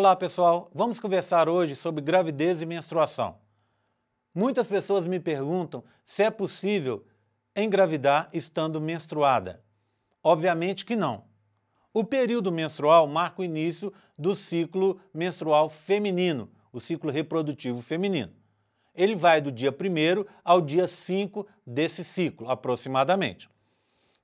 Olá pessoal, vamos conversar hoje sobre gravidez e menstruação. Muitas pessoas me perguntam se é possível engravidar estando menstruada. Obviamente que não. O período menstrual marca o início do ciclo menstrual feminino, o ciclo reprodutivo feminino. Ele vai do dia 1 ao dia 5 desse ciclo, aproximadamente.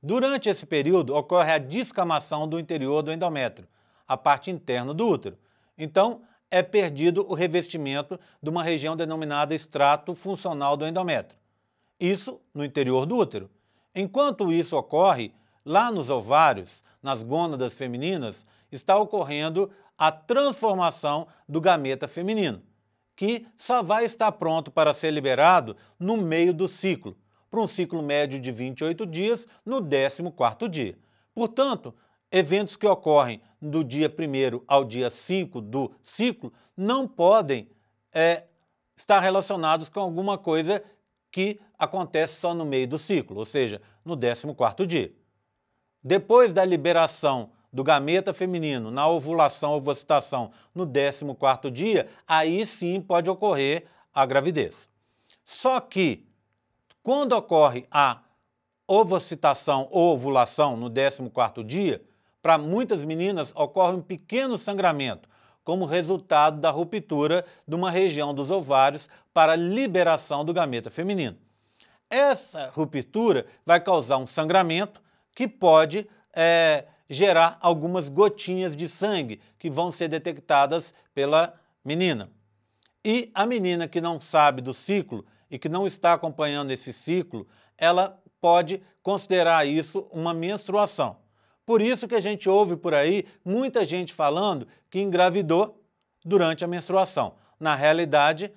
Durante esse período ocorre a descamação do interior do endométrio, a parte interna do útero então, é perdido o revestimento de uma região denominada extrato funcional do endométrio. Isso no interior do útero. Enquanto isso ocorre, lá nos ovários, nas gônadas femininas, está ocorrendo a transformação do gameta feminino, que só vai estar pronto para ser liberado no meio do ciclo, para um ciclo médio de 28 dias no 14 dia. Portanto, eventos que ocorrem do dia 1 ao dia 5 do ciclo não podem é, estar relacionados com alguma coisa que acontece só no meio do ciclo, ou seja, no 14 dia. Depois da liberação do gameta feminino na ovulação ou ovocitação no 14 dia, aí sim pode ocorrer a gravidez. Só que quando ocorre a ovocitação ou ovulação no 14 dia, para muitas meninas, ocorre um pequeno sangramento, como resultado da ruptura de uma região dos ovários para a liberação do gameta feminino. Essa ruptura vai causar um sangramento que pode é, gerar algumas gotinhas de sangue que vão ser detectadas pela menina. E a menina que não sabe do ciclo e que não está acompanhando esse ciclo, ela pode considerar isso uma menstruação. Por isso que a gente ouve por aí muita gente falando que engravidou durante a menstruação. Na realidade,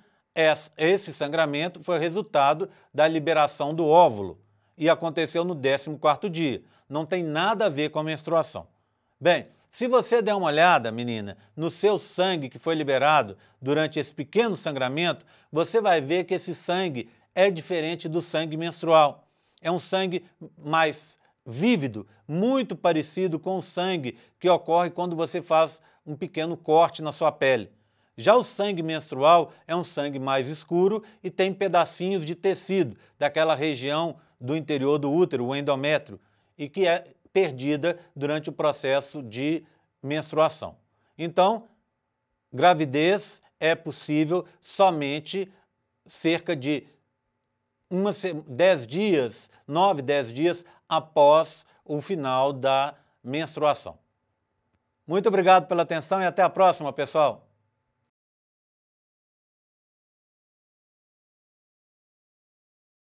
esse sangramento foi resultado da liberação do óvulo e aconteceu no 14º dia. Não tem nada a ver com a menstruação. Bem, se você der uma olhada, menina, no seu sangue que foi liberado durante esse pequeno sangramento, você vai ver que esse sangue é diferente do sangue menstrual. É um sangue mais vívido, muito parecido com o sangue que ocorre quando você faz um pequeno corte na sua pele. Já o sangue menstrual é um sangue mais escuro e tem pedacinhos de tecido daquela região do interior do útero, o endométrio, e que é perdida durante o processo de menstruação. Então, gravidez é possível somente cerca de uma, 10 dias, 9, 10 dias após o final da menstruação. Muito obrigado pela atenção e até a próxima, pessoal!